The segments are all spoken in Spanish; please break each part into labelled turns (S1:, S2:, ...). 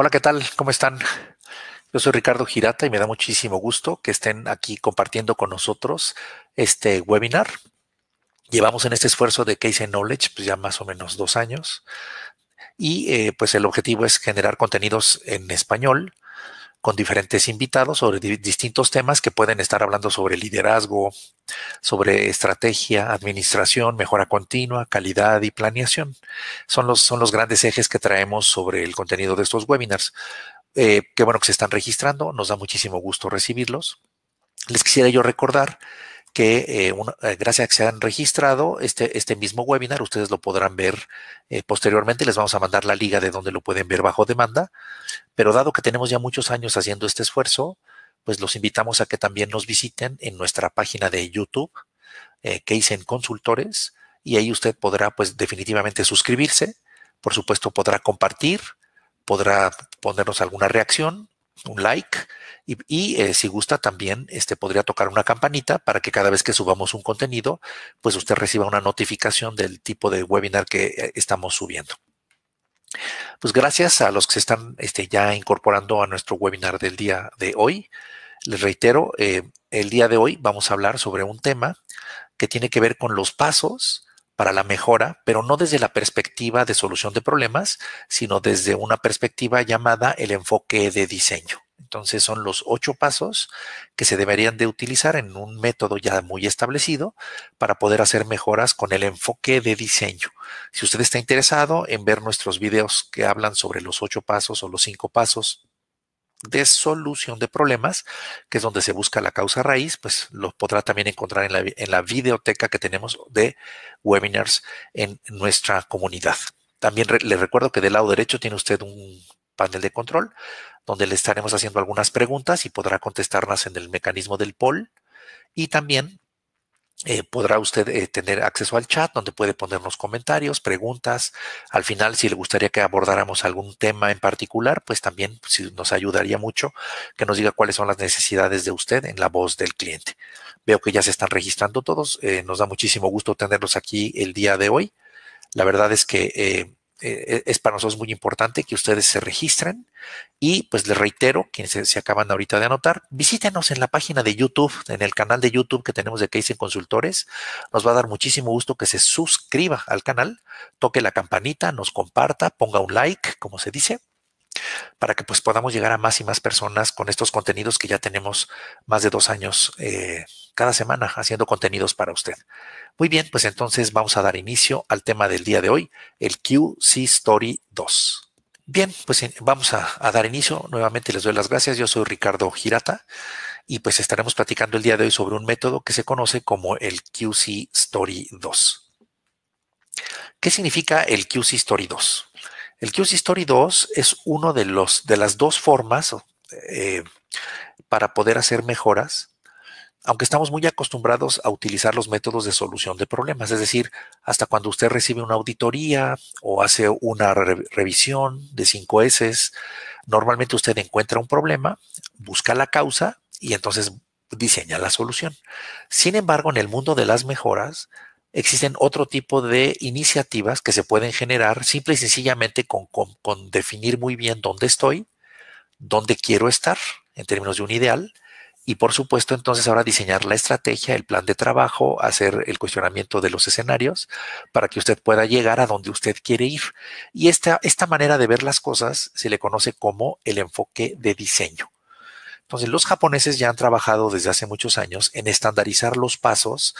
S1: Hola, ¿qué tal? ¿Cómo están? Yo soy Ricardo Girata y me da muchísimo gusto que estén aquí compartiendo con nosotros este webinar. Llevamos en este esfuerzo de Case and Knowledge pues ya más o menos dos años y eh, pues el objetivo es generar contenidos en español con diferentes invitados sobre distintos temas que pueden estar hablando sobre liderazgo, sobre estrategia, administración, mejora continua, calidad y planeación. Son los, son los grandes ejes que traemos sobre el contenido de estos webinars. Eh, qué bueno que se están registrando, nos da muchísimo gusto recibirlos. Les quisiera yo recordar que eh, eh, gracias a que se han registrado este, este mismo webinar, ustedes lo podrán ver eh, posteriormente, les vamos a mandar la liga de donde lo pueden ver bajo demanda, pero dado que tenemos ya muchos años haciendo este esfuerzo, pues los invitamos a que también nos visiten en nuestra página de YouTube, que en Consultores, y ahí usted podrá pues definitivamente suscribirse, por supuesto podrá compartir, podrá ponernos alguna reacción un like y, eh, si gusta también este, podría tocar una campanita para que cada vez que subamos un contenido, pues usted reciba una notificación del tipo de webinar que eh, estamos subiendo. Pues gracias a los que se están este, ya incorporando a nuestro webinar del día de hoy. Les reitero, eh, el día de hoy vamos a hablar sobre un tema que tiene que ver con los pasos para la mejora, pero no desde la perspectiva de solución de problemas, sino desde una perspectiva llamada el enfoque de diseño. Entonces son los ocho pasos que se deberían de utilizar en un método ya muy establecido para poder hacer mejoras con el enfoque de diseño. Si usted está interesado en ver nuestros videos que hablan sobre los ocho pasos o los cinco pasos de solución de problemas, que es donde se busca la causa raíz, pues lo podrá también encontrar en la, en la videoteca que tenemos de webinars en nuestra comunidad. También le recuerdo que del lado derecho tiene usted un panel de control donde le estaremos haciendo algunas preguntas y podrá contestarlas en el mecanismo del poll. Y también eh, podrá usted eh, tener acceso al chat donde puede ponernos comentarios, preguntas. Al final, si le gustaría que abordáramos algún tema en particular, pues también pues, nos ayudaría mucho que nos diga cuáles son las necesidades de usted en la voz del cliente. Veo que ya se están registrando todos. Eh, nos da muchísimo gusto tenerlos aquí el día de hoy. La verdad es que eh, es para nosotros muy importante que ustedes se registren y pues les reitero, quienes se, acaban ahorita de anotar, visítenos en la página de YouTube, en el canal de YouTube que tenemos de Case en Consultores. Nos va a dar muchísimo gusto que se suscriba al canal, toque la campanita, nos comparta, ponga un like, como se dice para que pues podamos llegar a más y más personas con estos contenidos que ya tenemos más de dos años eh, cada semana haciendo contenidos para usted. Muy bien, pues entonces vamos a dar inicio al tema del día de hoy, el QC Story 2. Bien, pues vamos a, dar inicio. Nuevamente les doy las gracias. Yo soy Ricardo Girata y pues estaremos platicando el día de hoy sobre un método que se conoce como el QC Story 2. ¿Qué significa el QC Story 2? El QC Story 2 es uno de, los, de las dos formas eh, para poder hacer mejoras aunque estamos muy acostumbrados a utilizar los métodos de solución de problemas, es decir, hasta cuando usted recibe una auditoría o hace una revisión de 5S, normalmente usted encuentra un problema, busca la causa y entonces diseña la solución. Sin embargo, en el mundo de las mejoras, existen otro tipo de iniciativas que se pueden generar simple y sencillamente con definir muy bien dónde estoy, dónde quiero estar en términos de un ideal, y por supuesto entonces ahora diseñar la estrategia, el plan de trabajo, hacer el cuestionamiento de los escenarios para que usted pueda llegar a donde usted quiere ir. Y esta, esta manera de ver las cosas se le conoce como el enfoque de diseño. Entonces los japoneses ya han trabajado desde hace muchos años en estandarizar los pasos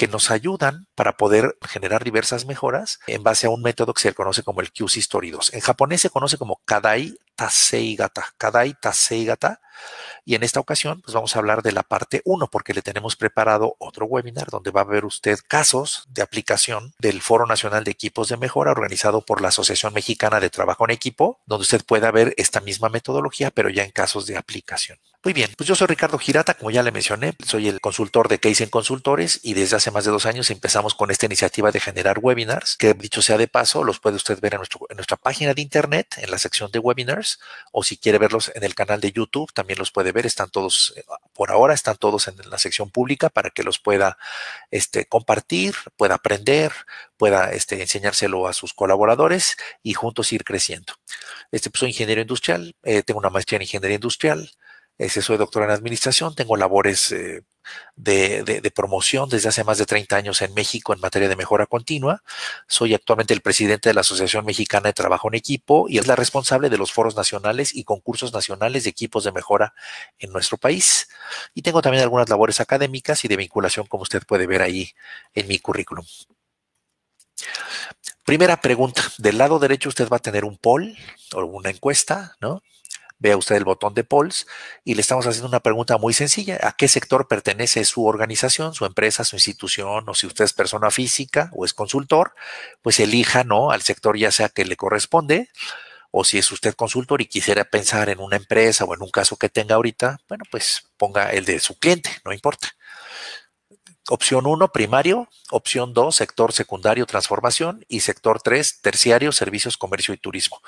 S1: que nos ayudan para poder generar diversas mejoras en base a un método que se conoce como el QC Story 2. En japonés se conoce como Kadai Taseigata, Kadai Taseigata. Y en esta ocasión, pues vamos a hablar de la parte 1, porque le tenemos preparado otro webinar donde va a ver usted casos de aplicación del Foro Nacional de Equipos de Mejora organizado por la Asociación Mexicana de Trabajo en Equipo, donde usted pueda ver esta misma metodología, pero ya en casos de aplicación. Muy bien, pues yo soy Ricardo Girata, como ya le mencioné, soy el consultor de Case en Consultores y desde hace más de dos años empezamos con esta iniciativa de generar webinars, que dicho sea de paso, los puede usted ver en, nuestra página de internet, en la sección de webinars, o si quiere verlos en el canal de YouTube, también los puede ver, están todos, eh, por ahora están todos en la sección pública para que los pueda este, compartir, pueda aprender, pueda este, enseñárselo a sus colaboradores y juntos ir creciendo. Este, pues, soy ingeniero industrial, eh, tengo una maestría en ingeniería industrial, soy doctor en administración, tengo labores eh, de, de, promoción desde hace más de 30 años en México en materia de mejora continua. Soy actualmente el presidente de la Asociación Mexicana de Trabajo en Equipo y es la responsable de los foros nacionales y concursos nacionales de equipos de mejora en nuestro país. Y tengo también algunas labores académicas y de vinculación, como usted puede ver ahí en mi currículum. Primera pregunta, del lado derecho usted va a tener un poll o una encuesta, ¿no? vea usted el botón de polls y le estamos haciendo una pregunta muy sencilla. ¿A qué sector pertenece su organización, su empresa, su institución o si usted es persona física o es consultor? Pues elija, ¿no? Al sector ya sea que le corresponde o si es usted consultor y quisiera pensar en una empresa o en un caso que tenga ahorita, bueno, pues ponga el de su cliente, no importa. Opción 1, primario. Opción 2, sector secundario, transformación. Y sector 3, terciario, servicios, comercio y turismo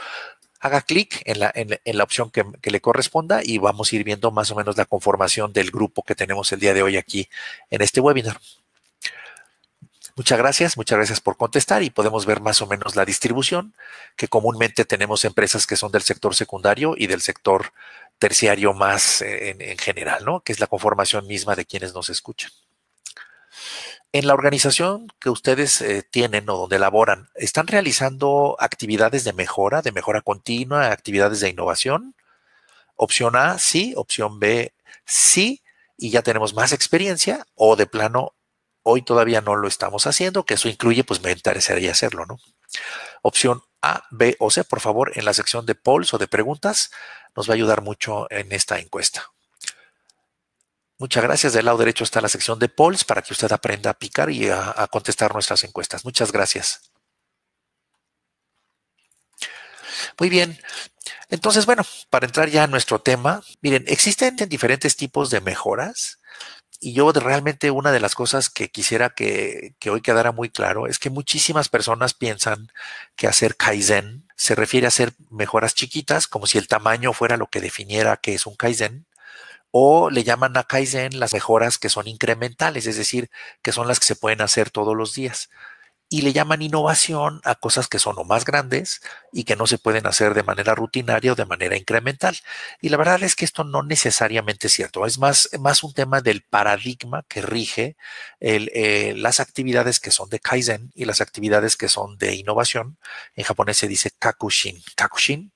S1: haga clic en la, opción que, le corresponda y vamos a ir viendo más o menos la conformación del grupo que tenemos el día de hoy aquí en este webinar. Muchas gracias, muchas gracias por contestar y podemos ver más o menos la distribución que comúnmente tenemos empresas que son del sector secundario y del sector terciario más eh, en, general, Que es la conformación misma de quienes nos escuchan. En la organización que ustedes eh, tienen o donde laboran, ¿están realizando actividades de mejora, de mejora continua, actividades de innovación? Opción A, sí. Opción B, sí. Y ya tenemos más experiencia o de plano, hoy todavía no lo estamos haciendo, que eso incluye, pues me interesaría hacerlo, ¿no? Opción A, B o C, por favor, en la sección de polls o de preguntas, nos va a ayudar mucho en esta encuesta. Muchas gracias. Del lado derecho está la sección de polls para que usted aprenda a picar y a, contestar nuestras encuestas. Muchas gracias. Muy bien. Entonces, bueno, para entrar ya a nuestro tema, miren, existen diferentes tipos de mejoras y yo realmente una de las cosas que quisiera que, que, hoy quedara muy claro es que muchísimas personas piensan que hacer Kaizen se refiere a hacer mejoras chiquitas, como si el tamaño fuera lo que definiera que es un Kaizen o le llaman a Kaizen las mejoras que son incrementales, es decir, que son las que se pueden hacer todos los días. Y le llaman innovación a cosas que son o más grandes y que no se pueden hacer de manera rutinaria o de manera incremental. Y la verdad es que esto no necesariamente es cierto. Es más, más un tema del paradigma que rige eh, las actividades que son de Kaizen y las actividades que son de innovación. En japonés se dice Kakushin. Kakushin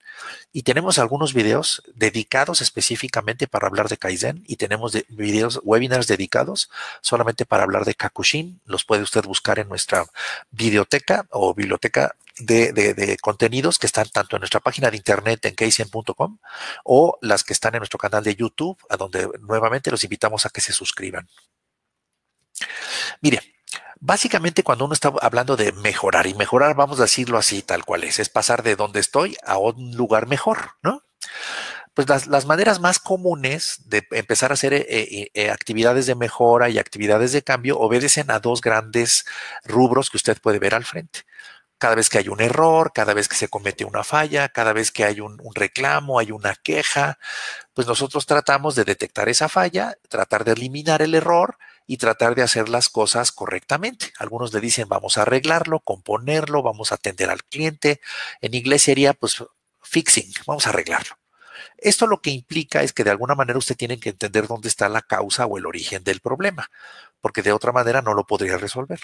S1: y tenemos algunos videos dedicados específicamente para hablar de Kaizen y tenemos videos, webinars dedicados solamente para hablar de Kakushin. Los puede usted buscar en nuestra biblioteca o biblioteca de, contenidos que están tanto en nuestra página de internet en kaizen.com o las que están en nuestro canal de YouTube, a donde nuevamente los invitamos a que se suscriban. Mire, Básicamente cuando uno está hablando de mejorar, y mejorar vamos a decirlo así tal cual es, es pasar de donde estoy a un lugar mejor, ¿no? Pues las, maneras más comunes de empezar a hacer eh, eh, eh, actividades de mejora y actividades de cambio obedecen a dos grandes rubros que usted puede ver al frente cada vez que hay un error, cada vez que se comete una falla, cada vez que hay un, reclamo, hay una queja, pues nosotros tratamos de detectar esa falla, tratar de eliminar el error y tratar de hacer las cosas correctamente. Algunos le dicen vamos a arreglarlo, componerlo, vamos a atender al cliente. En inglés sería pues fixing, vamos a arreglarlo. Esto lo que implica es que de alguna manera usted tiene que entender dónde está la causa o el origen del problema, porque de otra manera no lo podría resolver.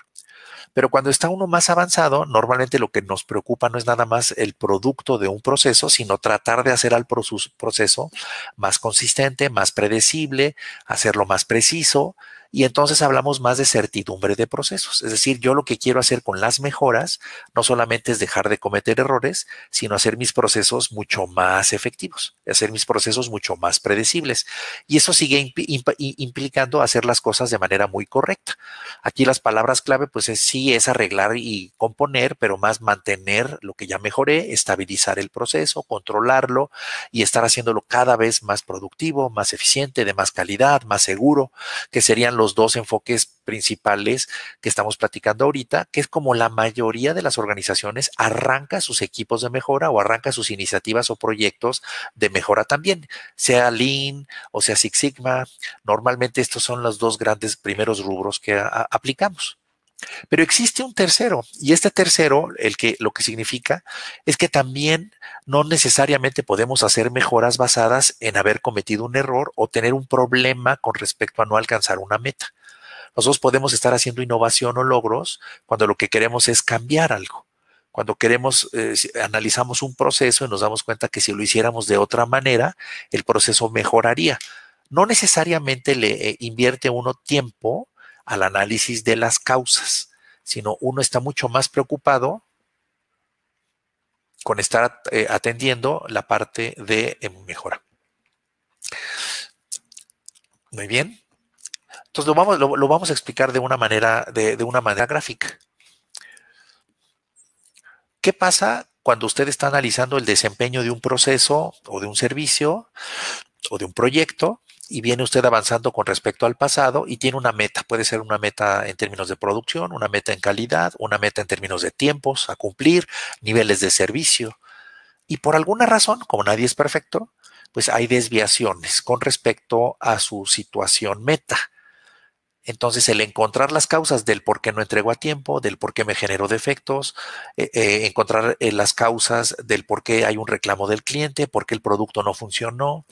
S1: Pero cuando está uno más avanzado, normalmente lo que nos preocupa no es nada más el producto de un proceso, sino tratar de hacer al proceso más consistente, más predecible, hacerlo más preciso, y entonces hablamos más de certidumbre de procesos. Es decir, yo lo que quiero hacer con las mejoras no solamente es dejar de cometer errores, sino hacer mis procesos mucho más efectivos, hacer mis procesos mucho más predecibles. Y eso sigue implicando hacer las cosas de manera muy correcta. Aquí las palabras clave, pues es, sí es arreglar y componer, pero más mantener lo que ya mejoré, estabilizar el proceso, controlarlo y estar haciéndolo cada vez más productivo, más eficiente, de más calidad, más seguro, que serían los los dos enfoques principales que estamos platicando ahorita, que es como la mayoría de las organizaciones arranca sus equipos de mejora o arranca sus iniciativas o proyectos de mejora también, sea Lean o sea Six Sigma. Normalmente estos son los dos grandes primeros rubros que aplicamos. Pero existe un tercero, y este tercero, el que lo que significa es que también no necesariamente podemos hacer mejoras basadas en haber cometido un error o tener un problema con respecto a no alcanzar una meta. Nosotros podemos estar haciendo innovación o logros cuando lo que queremos es cambiar algo. Cuando queremos, eh, analizamos un proceso y nos damos cuenta que si lo hiciéramos de otra manera, el proceso mejoraría. No necesariamente le eh, invierte uno tiempo al análisis de las causas, sino uno está mucho más preocupado con estar eh, atendiendo la parte de mejora. Muy bien. Entonces lo vamos, a explicar de una manera, de una manera gráfica. ¿Qué pasa cuando usted está analizando el desempeño de un proceso o de un servicio o de un proyecto y viene usted avanzando con respecto al pasado y tiene una meta. Puede ser una meta en términos de producción, una meta en calidad, una meta en términos de tiempos a cumplir, niveles de servicio. Y por alguna razón, como nadie es perfecto, pues hay desviaciones con respecto a su situación meta. Entonces, el encontrar las causas del por qué no entrego a tiempo, del por qué me generó defectos, eh, eh, encontrar eh, las causas del por qué hay un reclamo del cliente, por qué el producto no funcionó,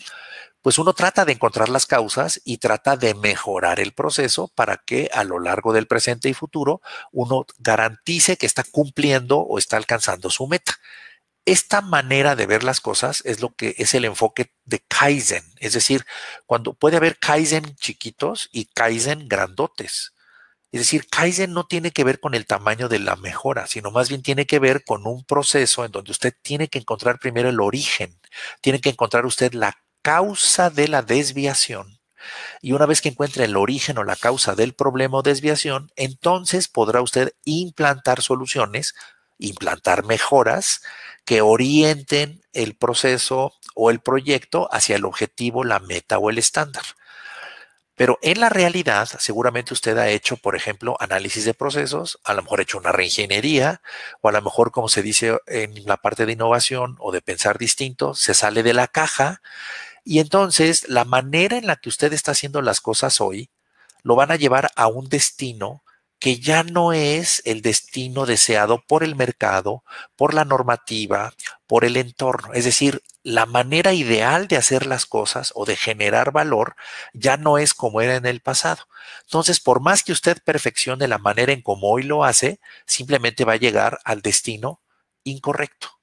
S1: pues uno trata de encontrar las causas y trata de mejorar el proceso para que a lo largo del presente y futuro uno garantice que está cumpliendo o está alcanzando su meta. Esta manera de ver las cosas es lo que es el enfoque de Kaizen, es decir, cuando puede haber Kaizen chiquitos y Kaizen grandotes. Es decir, Kaizen no tiene que ver con el tamaño de la mejora, sino más bien tiene que ver con un proceso en donde usted tiene que encontrar primero el origen, tiene que encontrar usted la causa de la desviación. Y una vez que encuentre el origen o la causa del problema o desviación, entonces podrá usted implantar soluciones, implantar mejoras que orienten el proceso o el proyecto hacia el objetivo, la meta o el estándar. Pero en la realidad, seguramente usted ha hecho, por ejemplo, análisis de procesos, a lo mejor ha hecho una reingeniería, o a lo mejor, como se dice en la parte de innovación o de pensar distinto, se sale de la caja y entonces la manera en la que usted está haciendo las cosas hoy lo van a llevar a un destino que ya no es el destino deseado por el mercado, por la normativa, por el entorno. Es decir, la manera ideal de hacer las cosas o de generar valor ya no es como era en el pasado. Entonces, por más que usted perfeccione la manera en como hoy lo hace, simplemente va a llegar al destino incorrecto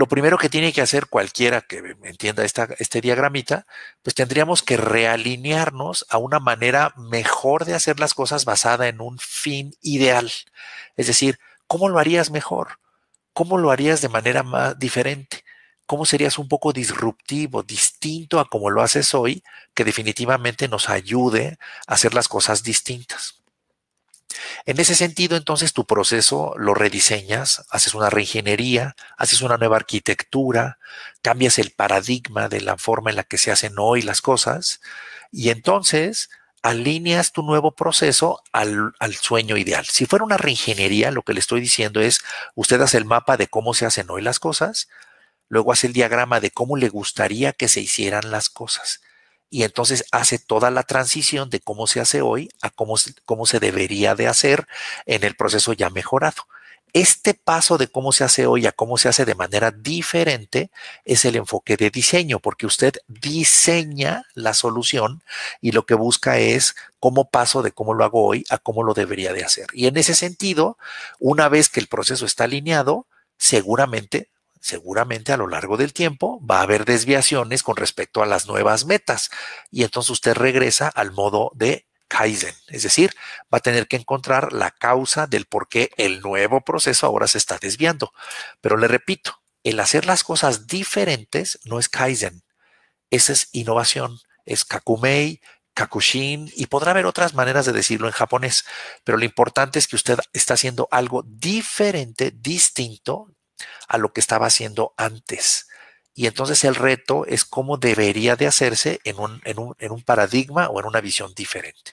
S1: lo primero que tiene que hacer cualquiera que entienda esta, este diagramita, pues tendríamos que realinearnos a una manera mejor de hacer las cosas basada en un fin ideal. Es decir, ¿cómo lo harías mejor? ¿Cómo lo harías de manera más diferente? ¿Cómo serías un poco disruptivo, distinto a como lo haces hoy, que definitivamente nos ayude a hacer las cosas distintas? En ese sentido, entonces tu proceso lo rediseñas, haces una reingeniería, haces una nueva arquitectura, cambias el paradigma de la forma en la que se hacen hoy las cosas y entonces alineas tu nuevo proceso al, sueño ideal. Si fuera una reingeniería, lo que le estoy diciendo es, usted hace el mapa de cómo se hacen hoy las cosas, luego hace el diagrama de cómo le gustaría que se hicieran las cosas y entonces hace toda la transición de cómo se hace hoy a cómo, cómo se debería de hacer en el proceso ya mejorado. Este paso de cómo se hace hoy a cómo se hace de manera diferente es el enfoque de diseño, porque usted diseña la solución y lo que busca es cómo paso de cómo lo hago hoy a cómo lo debería de hacer. Y en ese sentido, una vez que el proceso está alineado, seguramente seguramente a lo largo del tiempo va a haber desviaciones con respecto a las nuevas metas y entonces usted regresa al modo de Kaizen, es decir, va a tener que encontrar la causa del por qué el nuevo proceso ahora se está desviando. Pero le repito, el hacer las cosas diferentes no es Kaizen, esa es innovación, es Kakumei, Kakushin y podrá haber otras maneras de decirlo en japonés, pero lo importante es que usted está haciendo algo diferente, distinto, a lo que estaba haciendo antes. Y entonces el reto es cómo debería de hacerse en un, en un paradigma o en una visión diferente.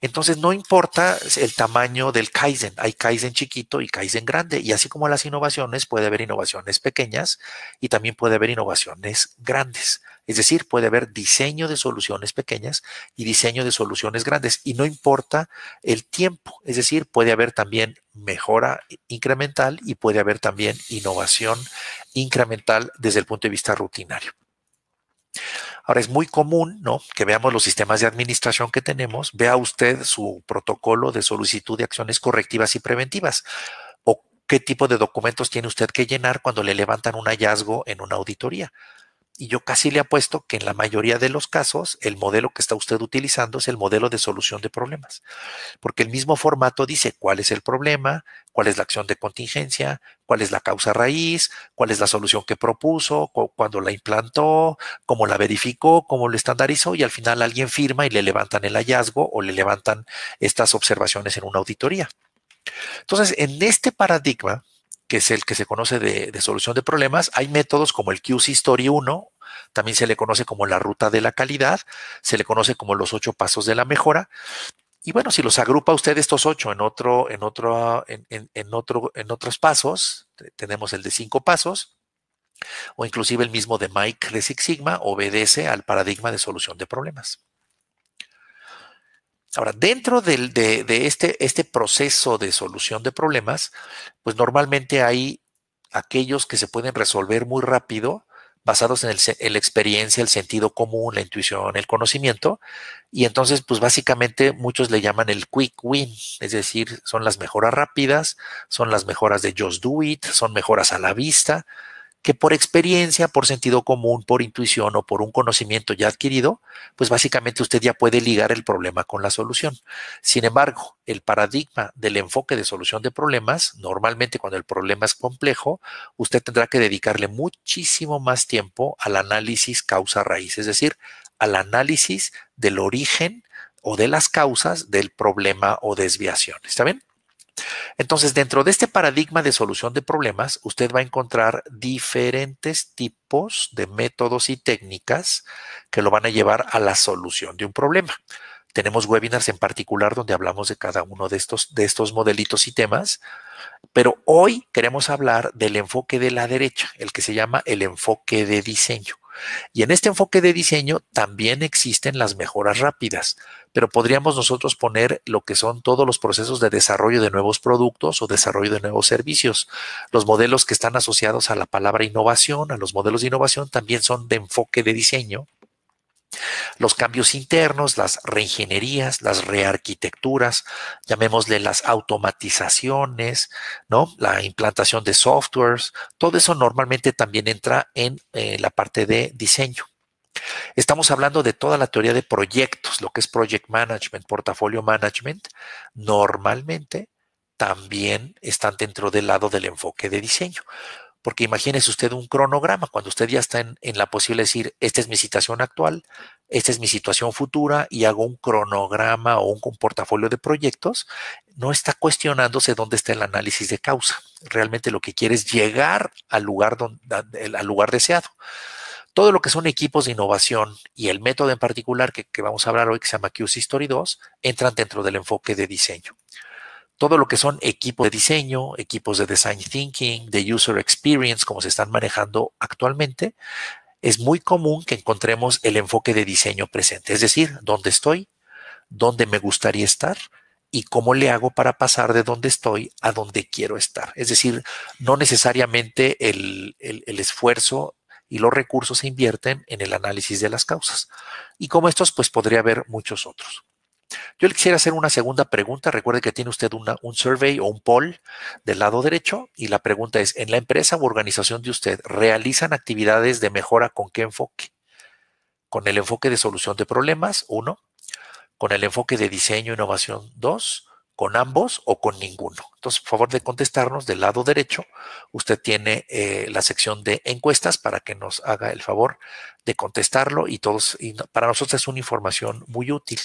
S1: Entonces no importa el tamaño del Kaizen, hay Kaizen chiquito y Kaizen grande, y así como las innovaciones, puede haber innovaciones pequeñas y también puede haber innovaciones grandes. Es decir, puede haber diseño de soluciones pequeñas y diseño de soluciones grandes y no importa el tiempo. Es decir, puede haber también mejora incremental y puede haber también innovación incremental desde el punto de vista rutinario. Ahora es muy común, Que veamos los sistemas de administración que tenemos, vea usted su protocolo de solicitud de acciones correctivas y preventivas o qué tipo de documentos tiene usted que llenar cuando le levantan un hallazgo en una auditoría y yo casi le apuesto que en la mayoría de los casos el modelo que está usted utilizando es el modelo de solución de problemas, porque el mismo formato dice cuál es el problema, cuál es la acción de contingencia, cuál es la causa raíz, cuál es la solución que propuso, cuándo la implantó, cómo la verificó, cómo lo estandarizó y al final alguien firma y le levantan el hallazgo o le levantan estas observaciones en una auditoría. Entonces, en este paradigma, que es el que se conoce de, de, solución de problemas, hay métodos como el QC Story 1 también se le conoce como la ruta de la calidad, se le conoce como los ocho pasos de la mejora. Y bueno, si los agrupa usted estos ocho en otro, en otro, en, otro, en otros pasos, tenemos el de cinco pasos, o inclusive el mismo de Mike de Six Sigma, obedece al paradigma de solución de problemas. Ahora, dentro de, este, este, proceso de solución de problemas, pues normalmente hay aquellos que se pueden resolver muy rápido basados en el, la experiencia, el sentido común, la intuición, el conocimiento. Y entonces, pues básicamente muchos le llaman el quick win, es decir, son las mejoras rápidas, son las mejoras de just do it, son mejoras a la vista, que por experiencia, por sentido común, por intuición o por un conocimiento ya adquirido, pues básicamente usted ya puede ligar el problema con la solución. Sin embargo, el paradigma del enfoque de solución de problemas, normalmente cuando el problema es complejo, usted tendrá que dedicarle muchísimo más tiempo al análisis causa-raíz, es decir, al análisis del origen o de las causas del problema o desviación. ¿Está bien? Entonces, dentro de este paradigma de solución de problemas, usted va a encontrar diferentes tipos de métodos y técnicas que lo van a llevar a la solución de un problema. Tenemos webinars en particular donde hablamos de cada uno de estos, de estos modelitos y temas, pero hoy queremos hablar del enfoque de la derecha, el que se llama el enfoque de diseño. Y en este enfoque de diseño también existen las mejoras rápidas, pero podríamos nosotros poner lo que son todos los procesos de desarrollo de nuevos productos o desarrollo de nuevos servicios. Los modelos que están asociados a la palabra innovación, a los modelos de innovación, también son de enfoque de diseño los cambios internos, las reingenierías, las rearquitecturas, llamémosle las automatizaciones, ¿no? La implantación de softwares, todo eso normalmente también entra en eh, la parte de diseño. Estamos hablando de toda la teoría de proyectos, lo que es project management, portafolio management, normalmente también están dentro del lado del enfoque de diseño porque imagínese usted un cronograma, cuando usted ya está en, la posible decir, esta es mi situación actual, esta es mi situación futura y hago un cronograma o un, portafolio de proyectos, no está cuestionándose dónde está el análisis de causa. Realmente lo que quiere es llegar al lugar, donde, al lugar deseado. Todo lo que son equipos de innovación y el método en particular que, que vamos a hablar hoy, que se llama QC Story 2, entran dentro del enfoque de diseño todo lo que son equipos de diseño, equipos de design thinking, de user experience, como se están manejando actualmente, es muy común que encontremos el enfoque de diseño presente, es decir, dónde estoy, dónde me gustaría estar y cómo le hago para pasar de donde estoy a donde quiero estar. Es decir, no necesariamente el, el esfuerzo y los recursos se invierten en el análisis de las causas. Y como estos, pues podría haber muchos otros. Yo le quisiera hacer una segunda pregunta. Recuerde que tiene usted un survey o un poll del lado derecho y la pregunta es, ¿en la empresa u organización de usted realizan actividades de mejora con qué enfoque? ¿Con el enfoque de solución de problemas? Uno. ¿Con el enfoque de diseño e innovación? Dos con ambos o con ninguno. Entonces, por favor de contestarnos del lado derecho, usted tiene eh, la sección de encuestas para que nos haga el favor de contestarlo y todos, para nosotros es una información muy útil.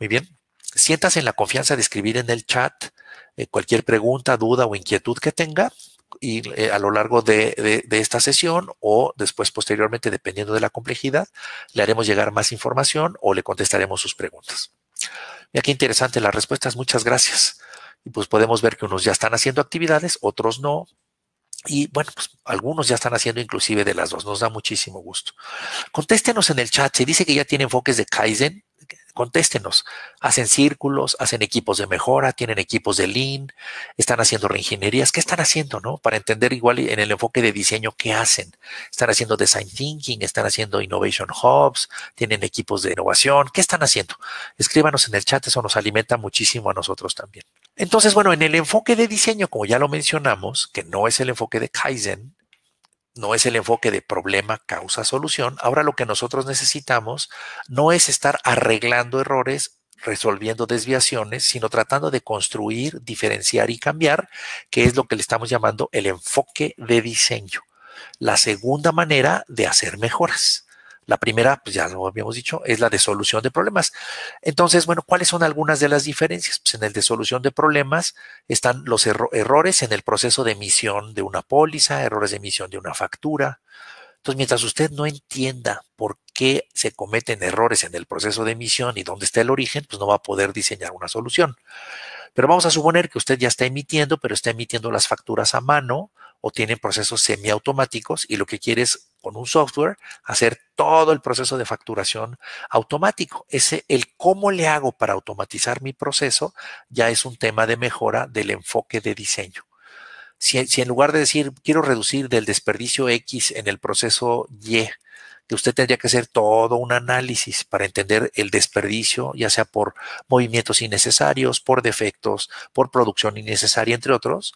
S1: Muy bien. Siéntase en la confianza de escribir en el chat eh, cualquier pregunta, duda o inquietud que tenga y eh, a lo largo de, esta sesión o después posteriormente, dependiendo de la complejidad, le haremos llegar más información o le contestaremos sus preguntas. Mira qué interesante las respuestas, muchas gracias. Y pues podemos ver que unos ya están haciendo actividades, otros no. Y bueno, pues algunos ya están haciendo inclusive de las dos. Nos da muchísimo gusto. Contéstenos en el chat. Se dice que ya tiene enfoques de Kaizen. Contéstenos. Hacen círculos, hacen equipos de mejora, tienen equipos de lean, están haciendo reingenierías. ¿Qué están haciendo, no? Para entender igual en el enfoque de diseño qué hacen. Están haciendo design thinking, están haciendo innovation hubs, tienen equipos de innovación. ¿Qué están haciendo? Escríbanos en el chat, eso nos alimenta muchísimo a nosotros también. Entonces, bueno, en el enfoque de diseño, como ya lo mencionamos, que no es el enfoque de Kaizen, no es el enfoque de problema, causa, solución. Ahora lo que nosotros necesitamos no es estar arreglando errores, resolviendo desviaciones, sino tratando de construir, diferenciar y cambiar, que es lo que le estamos llamando el enfoque de diseño. La segunda manera de hacer mejoras. La primera, pues ya lo habíamos dicho, es la de solución de problemas. Entonces, bueno, ¿cuáles son algunas de las diferencias? Pues en el de solución de problemas están los errores en el proceso de emisión de una póliza, errores de emisión de una factura. Entonces, mientras usted no entienda por qué se cometen errores en el proceso de emisión y dónde está el origen, pues no va a poder diseñar una solución. Pero vamos a suponer que usted ya está emitiendo, pero está emitiendo las facturas a mano, o tienen procesos semiautomáticos y lo que quiere es, con un software hacer todo el proceso de facturación automático. Ese, el cómo le hago para automatizar mi proceso ya es un tema de mejora del enfoque de diseño. Si, si en lugar de decir quiero reducir del desperdicio X en el proceso Y, que usted tendría que hacer todo un análisis para entender el desperdicio, ya sea por movimientos innecesarios, por defectos, por producción innecesaria, entre otros.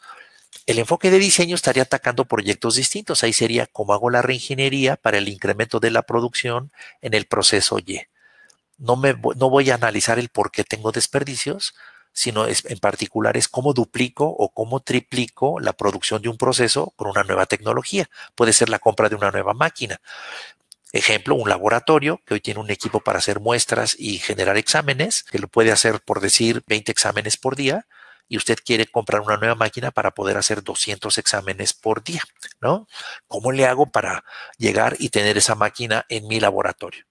S1: El enfoque de diseño estaría atacando proyectos distintos. Ahí sería cómo hago la reingeniería para el incremento de la producción en el proceso Y. No, voy a analizar el por qué tengo desperdicios, sino en particular es cómo duplico o cómo triplico la producción de un proceso con una nueva tecnología. Puede ser la compra de una nueva máquina. Ejemplo, un laboratorio que hoy tiene un equipo para hacer muestras y generar exámenes, que lo puede hacer por decir 20 exámenes por día y usted quiere comprar una nueva máquina para poder hacer 200 exámenes por día, ¿no? ¿Cómo le hago para llegar y tener esa máquina en mi laboratorio?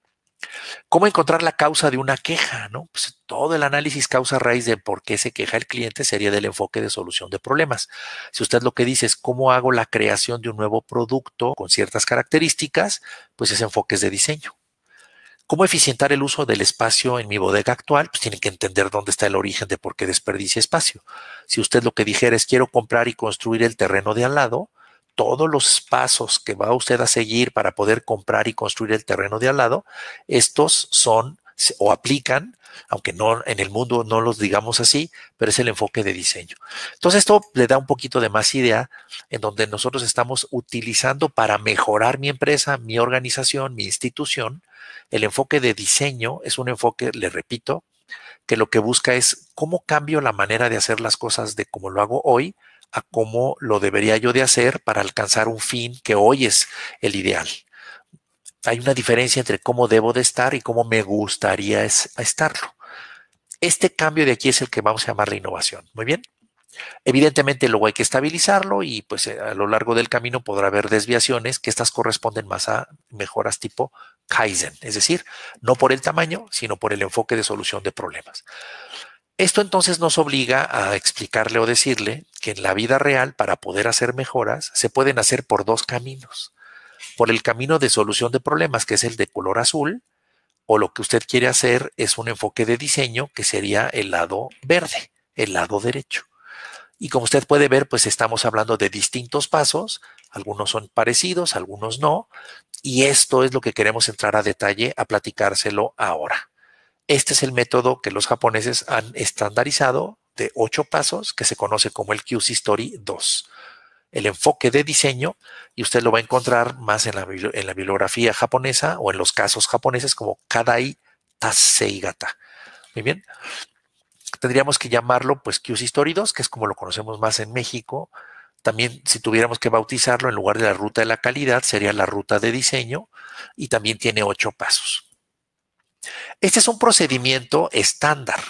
S1: ¿Cómo encontrar la causa de una queja? ¿no? Pues, todo el análisis causa raíz de por qué se queja el cliente sería del enfoque de solución de problemas. Si usted lo que dice es cómo hago la creación de un nuevo producto con ciertas características, pues ese enfoque es de diseño. ¿Cómo eficientar el uso del espacio en mi bodega actual? Pues tienen que entender dónde está el origen de por qué desperdicia espacio. Si usted lo que dijera es quiero comprar y construir el terreno de al lado, todos los pasos que va usted a seguir para poder comprar y construir el terreno de al lado, estos son o aplican aunque no en el mundo no los digamos así, pero es el enfoque de diseño. Entonces esto le da un poquito de más idea en donde nosotros estamos utilizando para mejorar mi empresa, mi organización, mi institución. El enfoque de diseño es un enfoque, le repito, que lo que busca es cómo cambio la manera de hacer las cosas de como lo hago hoy a cómo lo debería yo de hacer para alcanzar un fin que hoy es el ideal hay una diferencia entre cómo debo de estar y cómo me gustaría estarlo. Este cambio de aquí es el que vamos a llamar la innovación. Muy bien. Evidentemente luego hay que estabilizarlo y pues eh, a lo largo del camino podrá haber desviaciones que estas corresponden más a mejoras tipo Kaizen, es decir, no por el tamaño, sino por el enfoque de solución de problemas. Esto entonces nos obliga a explicarle o decirle que en la vida real para poder hacer mejoras se pueden hacer por dos caminos por el camino de solución de problemas, que es el de color azul, o lo que usted quiere hacer es un enfoque de diseño, que sería el lado verde, el lado derecho. Y como usted puede ver, pues estamos hablando de distintos pasos, algunos son parecidos, algunos no, y esto es lo que queremos entrar a detalle a platicárselo ahora. Este es el método que los japoneses han estandarizado de ocho pasos que se conoce como el QC Story 2 el enfoque de diseño y usted lo va a encontrar más en la, bibliografía japonesa o en los casos japoneses como Kadai Taseigata. Muy bien. Tendríamos que llamarlo pues Q-Story 2, que es como lo conocemos más en México. También si tuviéramos que bautizarlo en lugar de la ruta de la calidad sería la ruta de diseño y también tiene ocho pasos. Este es un procedimiento estándar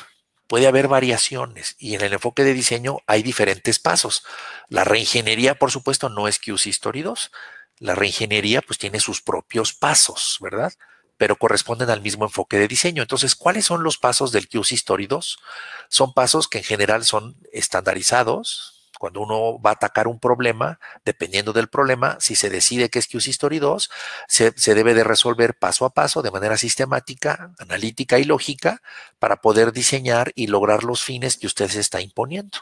S1: puede haber variaciones y en el enfoque de diseño hay diferentes pasos. La reingeniería, por supuesto, no es QC Story 2. La reingeniería pues tiene sus propios pasos, ¿verdad? Pero corresponden al mismo enfoque de diseño. Entonces, ¿cuáles son los pasos del QC Story 2? Son pasos que en general son estandarizados, cuando uno va a atacar un problema, dependiendo del problema, si se decide que es QC Story 2, se, debe de resolver paso a paso de manera sistemática, analítica y lógica para poder diseñar y lograr los fines que usted se está imponiendo.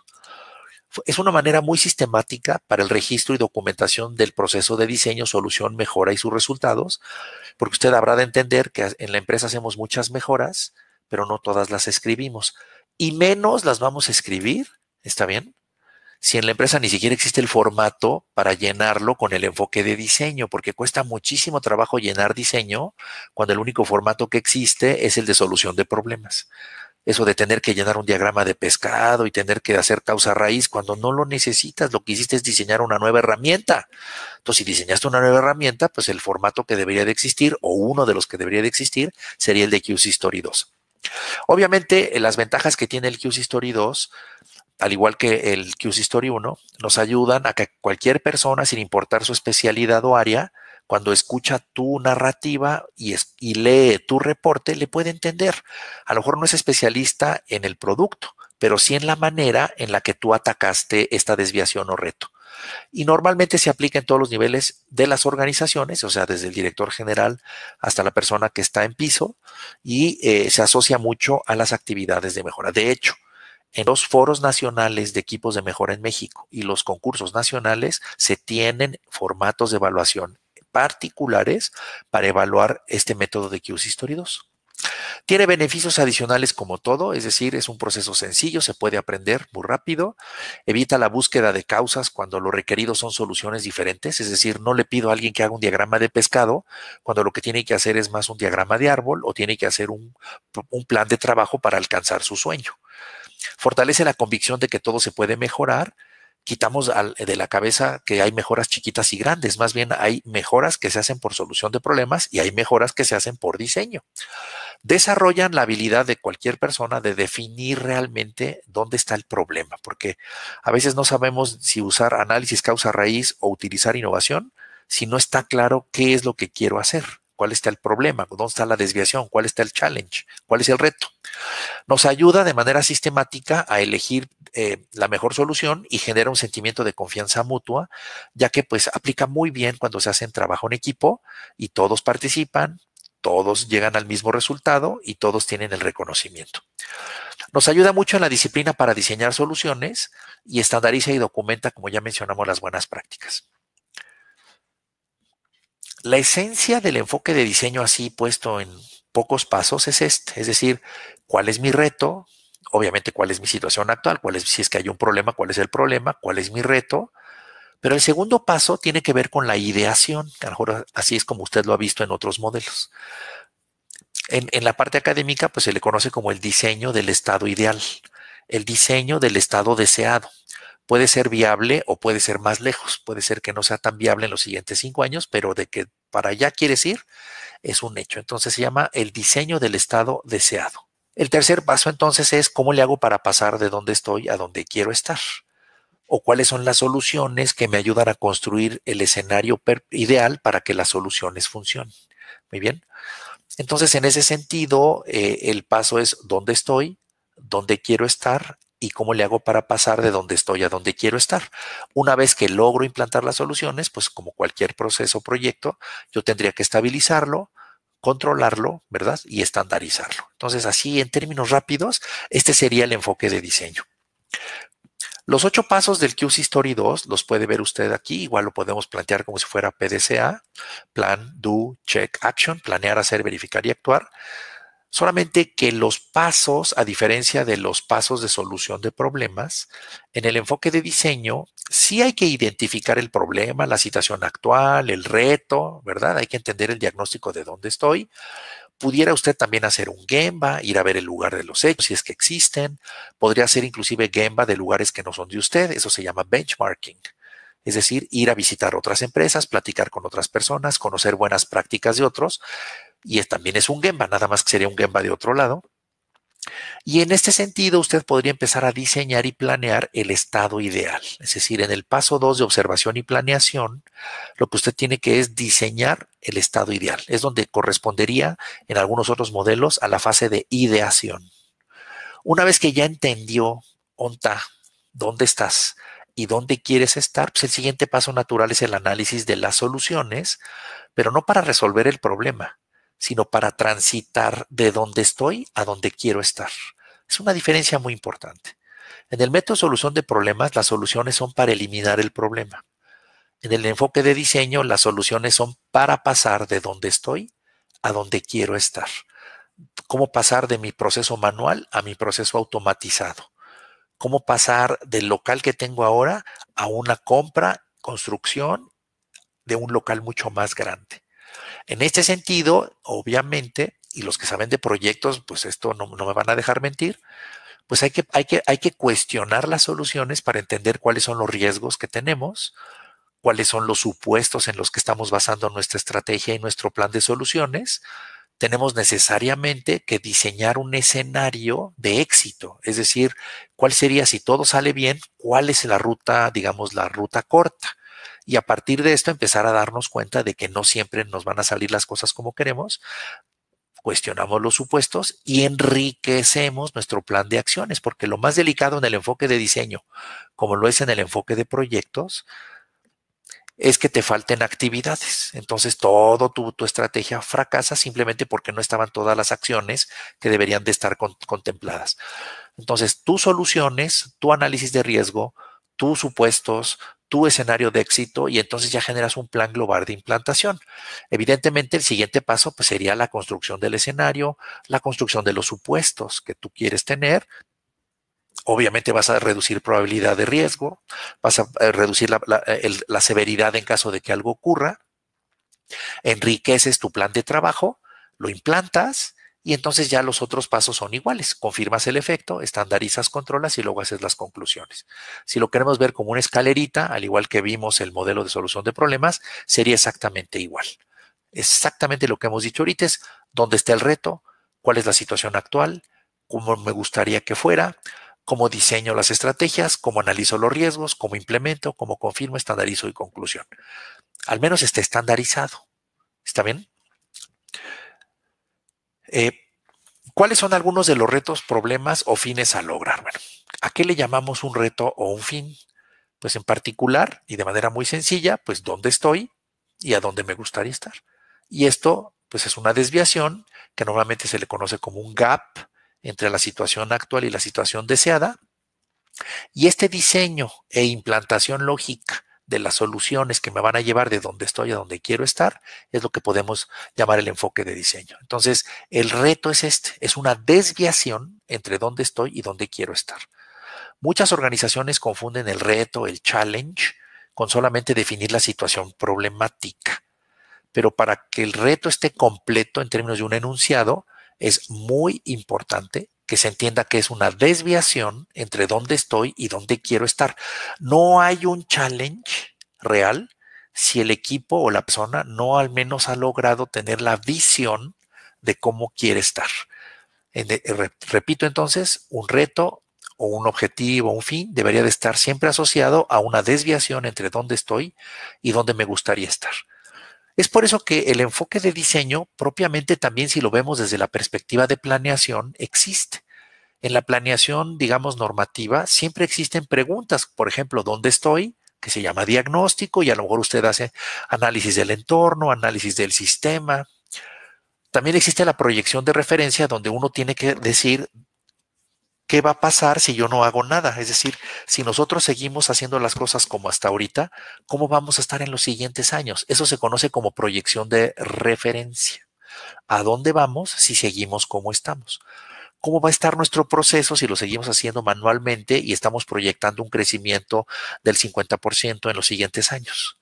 S1: Es una manera muy sistemática para el registro y documentación del proceso de diseño, solución, mejora y sus resultados, porque usted habrá de entender que en la empresa hacemos muchas mejoras, pero no todas las escribimos, y menos las vamos a escribir, ¿está bien? si en la empresa ni siquiera existe el formato para llenarlo con el enfoque de diseño, porque cuesta muchísimo trabajo llenar diseño cuando el único formato que existe es el de solución de problemas. Eso de tener que llenar un diagrama de pescado y tener que hacer causa raíz cuando no lo necesitas, lo que hiciste es diseñar una nueva herramienta. Entonces, si diseñaste una nueva herramienta, pues el formato que debería de existir o uno de los que debería de existir sería el de QC Story 2. Obviamente, las ventajas que tiene el QC Story 2 al igual que el QC Story 1, nos ayudan a que cualquier persona, sin importar su especialidad o área, cuando escucha tu narrativa y, lee tu reporte, le puede entender. A lo mejor no es especialista en el producto, pero sí en la manera en la que tú atacaste esta desviación o reto. Y normalmente se aplica en todos los niveles de las organizaciones, o sea, desde el director general hasta la persona que está en piso, y eh, se asocia mucho a las actividades de mejora. De hecho, en los foros nacionales de equipos de mejora en México y los concursos nacionales se tienen formatos de evaluación particulares para evaluar este método de QS History 2. Tiene beneficios adicionales como todo, es decir, es un proceso sencillo, se puede aprender muy rápido, evita la búsqueda de causas cuando lo requerido son soluciones diferentes, es decir, no le pido a alguien que haga un diagrama de pescado cuando lo que tiene que hacer es más un diagrama de árbol o tiene que hacer un plan de trabajo para alcanzar su sueño. Fortalece la convicción de que todo se puede mejorar. Quitamos de la cabeza que hay mejoras chiquitas y grandes. Más bien hay mejoras que se hacen por solución de problemas y hay mejoras que se hacen por diseño. Desarrollan la habilidad de cualquier persona de definir realmente dónde está el problema, porque a veces no sabemos si usar análisis causa raíz o utilizar innovación si no está claro qué es lo que quiero hacer cuál está el problema, pues, dónde está la desviación, cuál está el challenge, cuál es el reto. Nos ayuda de manera sistemática a elegir eh, la mejor solución y genera un sentimiento de confianza mutua, ya que pues aplica muy bien cuando se hace en trabajo en equipo y todos participan, todos llegan al mismo resultado y todos tienen el reconocimiento. Nos ayuda mucho en la disciplina para diseñar soluciones y estandariza y documenta, como ya mencionamos, las buenas prácticas. La esencia del enfoque de diseño así puesto en pocos pasos es este, es decir, cuál es mi reto, obviamente cuál es mi situación actual, cuál es, si es que hay un problema, cuál es el problema, cuál es mi reto, pero el segundo paso tiene que ver con la ideación, que a lo mejor así es como usted lo ha visto en otros modelos. En, en, la parte académica, pues se le conoce como el diseño del estado ideal, el diseño del estado deseado puede ser viable o puede ser más lejos, puede ser que no sea tan viable en los siguientes cinco años, pero de que para allá quieres ir es un hecho. Entonces se llama el diseño del estado deseado. El tercer paso entonces es cómo le hago para pasar de donde estoy a donde quiero estar o cuáles son las soluciones que me ayudan a construir el escenario ideal para que las soluciones funcionen. Muy bien. Entonces, en ese sentido, eh, el paso es dónde estoy, dónde quiero estar y cómo le hago para pasar de donde estoy a donde quiero estar. Una vez que logro implantar las soluciones, pues como cualquier proceso o proyecto, yo tendría que estabilizarlo, controlarlo, ¿verdad? Y estandarizarlo. Entonces, así en términos rápidos, este sería el enfoque de diseño. Los ocho pasos del QC Story 2 los puede ver usted aquí, igual lo podemos plantear como si fuera PDCA, plan, do, check, action, planear, hacer, verificar y actuar. Solamente que los pasos, a diferencia de los pasos de solución de problemas, en el enfoque de diseño sí hay que identificar el problema, la situación actual, el reto, ¿verdad? Hay que entender el diagnóstico de dónde estoy. Pudiera usted también hacer un Gemba, ir a ver el lugar de los hechos, si es que existen. Podría hacer inclusive Gemba de lugares que no son de usted. Eso se llama benchmarking. Es decir, ir a visitar otras empresas, platicar con otras personas, conocer buenas prácticas de otros, y también es un Gemba, nada más que sería un Gemba de otro lado. Y en este sentido, usted podría empezar a diseñar y planear el estado ideal. Es decir, en el paso 2 de observación y planeación, lo que usted tiene que es diseñar el estado ideal. Es donde correspondería en algunos otros modelos a la fase de ideación. Una vez que ya entendió, onta, dónde estás y dónde quieres estar, pues el siguiente paso natural es el análisis de las soluciones, pero no para resolver el problema, sino para transitar de donde estoy a donde quiero estar. Es una diferencia muy importante. En el método solución de problemas, las soluciones son para eliminar el problema. En el enfoque de diseño, las soluciones son para pasar de donde estoy a donde quiero estar. Cómo pasar de mi proceso manual a mi proceso automatizado. Cómo pasar del local que tengo ahora a una compra, construcción de un local mucho más grande. En este sentido, obviamente, y los que saben de proyectos, pues esto no, me van a dejar mentir, pues hay que cuestionar las soluciones para entender cuáles son los riesgos que tenemos, cuáles son los supuestos en los que estamos basando nuestra estrategia y nuestro plan de soluciones, tenemos necesariamente que diseñar un escenario de éxito, es decir, cuál sería si todo sale bien, cuál es la ruta, digamos, la ruta corta y a partir de esto empezar a darnos cuenta de que no siempre nos van a salir las cosas como queremos, cuestionamos los supuestos y enriquecemos nuestro plan de acciones, porque lo más delicado en el enfoque de diseño, como lo es en el enfoque de proyectos, es que te falten actividades. Entonces, todo tu, estrategia fracasa simplemente porque no estaban todas las acciones que deberían de estar contempladas. Entonces, tus soluciones, tu análisis de riesgo, tus supuestos, tu escenario de éxito y entonces ya generas un plan global de implantación. Evidentemente, el siguiente paso pues, sería la construcción del escenario, la construcción de los supuestos que tú quieres tener. Obviamente vas a reducir probabilidad de riesgo, vas a eh, reducir eh, la severidad en caso de que algo ocurra, enriqueces tu plan de trabajo, lo implantas y entonces ya los otros pasos son iguales. Confirmas el efecto, estandarizas, controlas y luego haces las conclusiones. Si lo queremos ver como una escalerita, al igual que vimos el modelo de solución de problemas, sería exactamente igual. Exactamente lo que hemos dicho ahorita es dónde está el reto, cuál es la situación actual, cómo me gustaría que fuera, cómo diseño las estrategias, cómo analizo los riesgos, cómo implemento, cómo confirmo, estandarizo y conclusión. Al menos está estandarizado. ¿Está bien? Eh, ¿Cuáles son algunos de los retos, problemas o fines a lograr? Bueno, ¿a qué le llamamos un reto o un fin? Pues en particular y de manera muy sencilla, pues dónde estoy y a dónde me gustaría estar. Y esto, pues es una desviación que normalmente se le conoce como un gap entre la situación actual y la situación deseada. Y este diseño e implantación lógica de las soluciones que me van a llevar de donde estoy a donde quiero estar, es lo que podemos llamar el enfoque de diseño. Entonces, el reto es este, es una desviación entre dónde estoy y dónde quiero estar. Muchas organizaciones confunden el reto, el challenge, con solamente definir la situación problemática. Pero para que el reto esté completo en términos de un enunciado, es muy importante que se entienda que es una desviación entre dónde estoy y dónde quiero estar. No hay un challenge real si el equipo o la persona no al menos ha logrado tener la visión de cómo quiere estar. E, repito entonces, un reto o un objetivo, un fin, debería de estar siempre asociado a una desviación entre dónde estoy y dónde me gustaría estar. Es por eso que el enfoque de diseño, propiamente también si lo vemos desde la perspectiva de planeación, existe. En la planeación, digamos, normativa, siempre existen preguntas, por ejemplo, ¿dónde estoy? que se llama diagnóstico y a lo mejor usted hace análisis del entorno, análisis del sistema. También existe la proyección de referencia donde uno tiene que decir ¿qué va a pasar si yo no hago nada? Es decir, si nosotros seguimos haciendo las cosas como hasta ahorita, ¿cómo vamos a estar en los siguientes años? Eso se conoce como proyección de referencia. ¿A dónde vamos si seguimos como estamos? ¿Cómo va a estar nuestro proceso si lo seguimos haciendo manualmente y estamos proyectando un crecimiento del 50% en los siguientes años?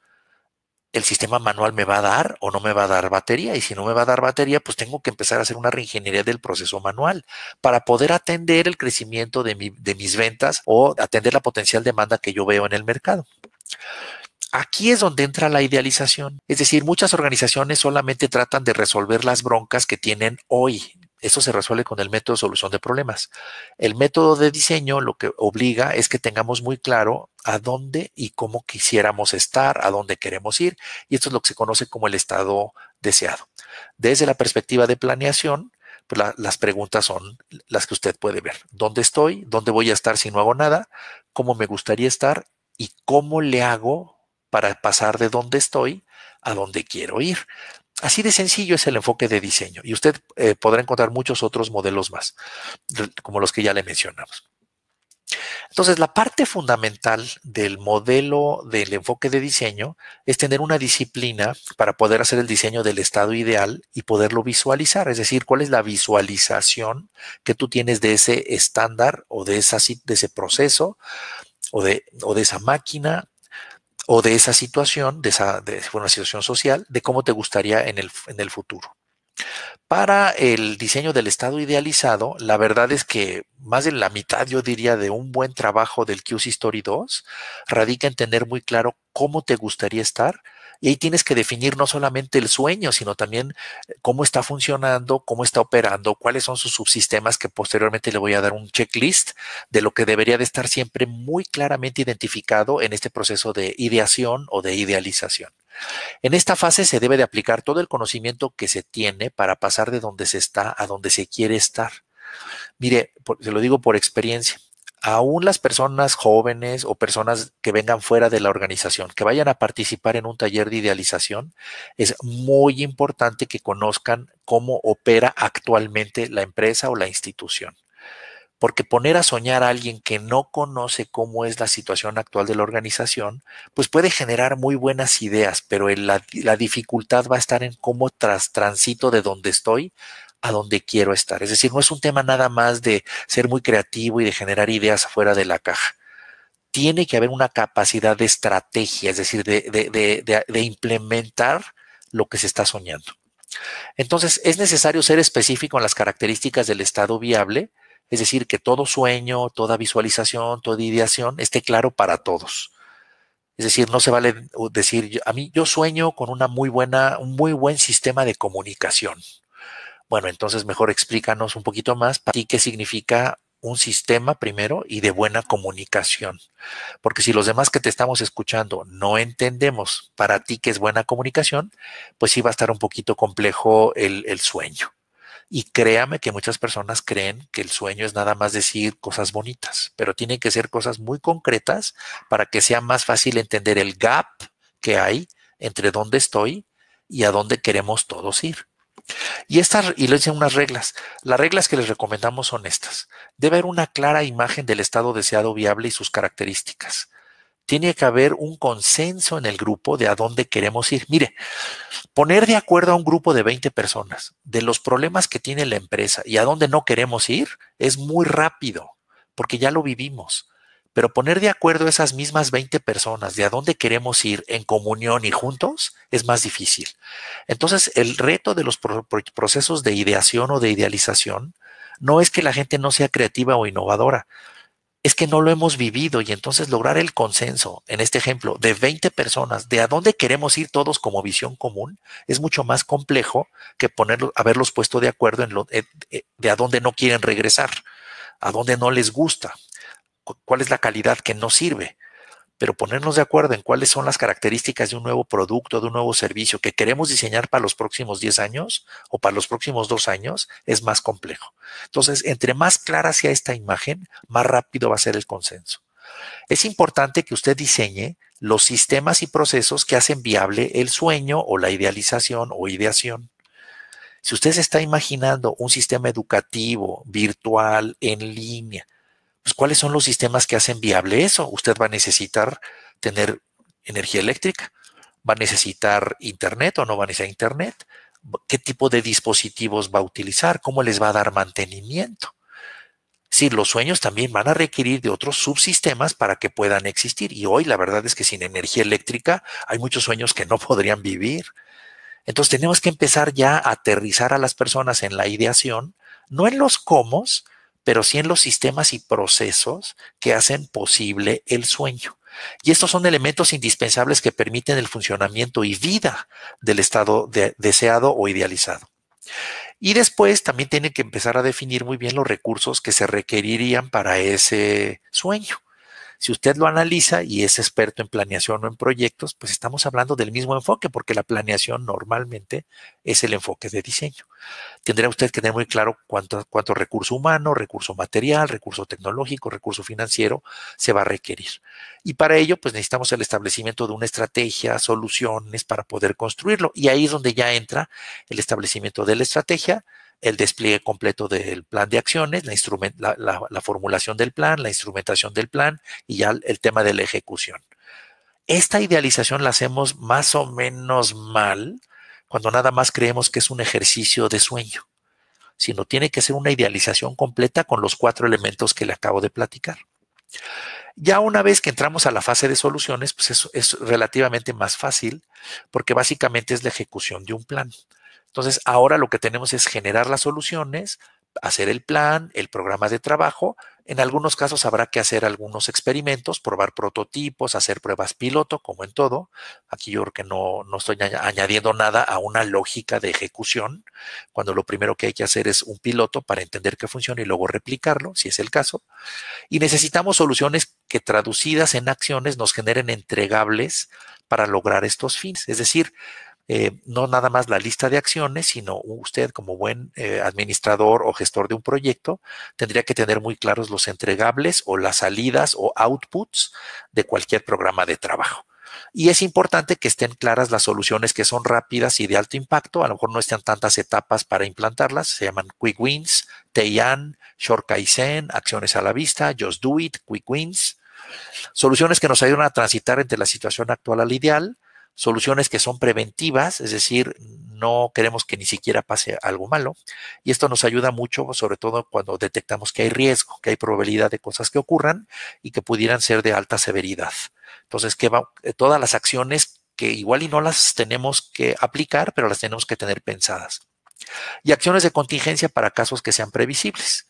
S1: el sistema manual me va a dar o no me va a dar batería. Y si no me va a dar batería, pues tengo que empezar a hacer una reingeniería del proceso manual para poder atender el crecimiento de, mis ventas o atender la potencial demanda que yo veo en el mercado. Aquí es donde entra la idealización. Es decir, muchas organizaciones solamente tratan de resolver las broncas que tienen hoy, eso se resuelve con el método de solución de problemas. El método de diseño lo que obliga es que tengamos muy claro a dónde y cómo quisiéramos estar, a dónde queremos ir, y esto es lo que se conoce como el estado deseado. Desde la perspectiva de planeación, pues, las preguntas son las que usted puede ver. ¿Dónde estoy? ¿Dónde voy a estar si no hago nada? ¿Cómo me gustaría estar? ¿Y cómo le hago para pasar de dónde estoy a dónde quiero ir? Así de sencillo es el enfoque de diseño y usted eh, podrá encontrar muchos otros modelos más, como los que ya le mencionamos. Entonces, la parte fundamental del modelo del enfoque de diseño es tener una disciplina para poder hacer el diseño del estado ideal y poderlo visualizar, es decir, cuál es la visualización que tú tienes de ese estándar o de, esa, de ese proceso o de esa máquina o de esa situación, de esa situación social, de cómo te gustaría en el, en el futuro. Para el diseño del estado idealizado, la verdad es que más de la mitad, yo diría, de un buen trabajo del QC Story 2 radica en tener muy claro cómo te gustaría estar y ahí tienes que definir no solamente el sueño, sino también eh, cómo está funcionando, cómo está operando, cuáles son sus subsistemas, que posteriormente le voy a dar un checklist de lo que debería de estar siempre muy claramente identificado en este proceso de ideación o de idealización. En esta fase se debe de aplicar todo el conocimiento que se tiene para pasar de donde se está a donde se quiere estar. Mire, se lo digo por experiencia aún las personas jóvenes o personas que vengan fuera de la organización, que vayan a participar en un taller de idealización, es muy importante que conozcan cómo opera actualmente la empresa o la institución. Porque poner a soñar a alguien que no conoce cómo es la situación actual de la organización, pues puede generar muy buenas ideas, pero la, dificultad va a estar en cómo tras, transito de donde estoy a donde quiero estar. Es decir, no es un tema nada más de ser muy creativo y de generar ideas fuera de la caja. Tiene que haber una capacidad de estrategia, es decir, de, de implementar lo que se está soñando. Entonces, es necesario ser específico en las características del estado viable, es decir, que todo sueño, toda visualización, toda ideación esté claro para todos. Es decir, no se vale decir, a mí yo sueño con una muy buena, un muy buen sistema de comunicación. Bueno, entonces mejor explícanos un poquito más para ti qué significa un sistema primero y de buena comunicación. Porque si los demás que te estamos escuchando no entendemos para ti qué es buena comunicación, pues sí va a estar un poquito complejo el, el sueño. Y créame que muchas personas creen que el sueño es nada más decir cosas bonitas, pero tienen que ser cosas muy concretas para que sea más fácil entender el gap que hay entre dónde estoy y a dónde queremos todos ir. Y, estas, y les dicen unas reglas. Las reglas que les recomendamos son estas. Debe haber una clara imagen del estado deseado viable y sus características. Tiene que haber un consenso en el grupo de a dónde queremos ir. Mire, poner de acuerdo a un grupo de 20 personas de los problemas que tiene la empresa y a dónde no queremos ir es muy rápido, porque ya lo vivimos. Pero poner de acuerdo esas mismas 20 personas de a dónde queremos ir en comunión y juntos es más difícil. Entonces, el reto de los procesos de ideación o de idealización no es que la gente no sea creativa o innovadora, es que no lo hemos vivido y entonces lograr el consenso, en este ejemplo, de 20 personas, de a dónde queremos ir todos como visión común, es mucho más complejo que ponerlo, haberlos puesto de acuerdo en eh, de a dónde no quieren regresar, a dónde no les gusta, cuál es la calidad que no sirve, pero ponernos de acuerdo en cuáles son las características de un nuevo producto, de un nuevo servicio que queremos diseñar para los próximos 10 años o para los próximos dos años es más complejo. Entonces, entre más clara sea esta imagen, más rápido va a ser el consenso. Es importante que usted diseñe los sistemas y procesos que hacen viable el sueño o la idealización o ideación. Si usted se está imaginando un sistema educativo, virtual, en línea, pues, ¿cuáles son los sistemas que hacen viable eso? Usted va a necesitar tener energía eléctrica, va a necesitar internet o no va a necesitar internet, qué tipo de dispositivos va a utilizar, cómo les va a dar mantenimiento. Sí, los sueños también van a requerir de otros subsistemas para que puedan existir. Y hoy la verdad es que sin energía eléctrica hay muchos sueños que no podrían vivir. Entonces tenemos que empezar ya a aterrizar a las personas en la ideación, no en los cómo, pero sí en los sistemas y procesos que hacen posible el sueño. Y estos son elementos indispensables que permiten el funcionamiento y vida del estado deseado o idealizado. Y después también tienen que empezar a definir muy bien los recursos que se requerirían para ese sueño. Si usted lo analiza y es experto en planeación o en proyectos, pues estamos hablando del mismo enfoque, porque la planeación normalmente es el enfoque de diseño. Tendrá usted que tener muy claro cuánto, recurso humano, recurso material, recurso tecnológico, recurso financiero se va a requerir. Y para ello, pues necesitamos el establecimiento de una estrategia, soluciones para poder construirlo. Y ahí es donde ya entra el establecimiento de la estrategia, el despliegue completo del plan de acciones, la, la, formulación del plan, la instrumentación del plan y ya el tema de la ejecución. Esta idealización la hacemos más o menos mal cuando nada más creemos que es un ejercicio de sueño, sino tiene que ser una idealización completa con los cuatro elementos que le acabo de platicar. Ya una vez que entramos a la fase de soluciones, pues eso es relativamente más fácil porque básicamente es la ejecución de un plan. Entonces, ahora lo que tenemos es generar las soluciones, hacer el plan, el programa de trabajo. En algunos casos habrá que hacer algunos experimentos, probar prototipos, hacer pruebas piloto, como en todo. Aquí yo creo que no, no estoy añadiendo nada a una lógica de ejecución, cuando lo primero que hay que hacer es un piloto para entender qué funciona y luego replicarlo, si es el caso. Y necesitamos soluciones que traducidas en acciones nos generen entregables para lograr estos fines. Es decir, eh, no nada más la lista de acciones, sino usted como buen eh, administrador o gestor de un proyecto tendría que tener muy claros los entregables o las salidas o outputs de cualquier programa de trabajo. Y es importante que estén claras las soluciones que son rápidas y de alto impacto. A lo mejor no estén tantas etapas para implantarlas. Se llaman Quick Wins, Teian, Short Kaizen, Acciones a la Vista, Just Do It, Quick Wins. Soluciones que nos ayudan a transitar entre la situación actual al ideal soluciones que son preventivas, es decir, no queremos que ni siquiera pase algo malo. Y esto nos ayuda mucho, sobre todo cuando detectamos que hay riesgo, que hay probabilidad de cosas que ocurran y que pudieran ser de alta severidad. Entonces, eh, todas las acciones que igual y no las tenemos que aplicar, pero las tenemos que tener pensadas. Y acciones de contingencia para casos que sean previsibles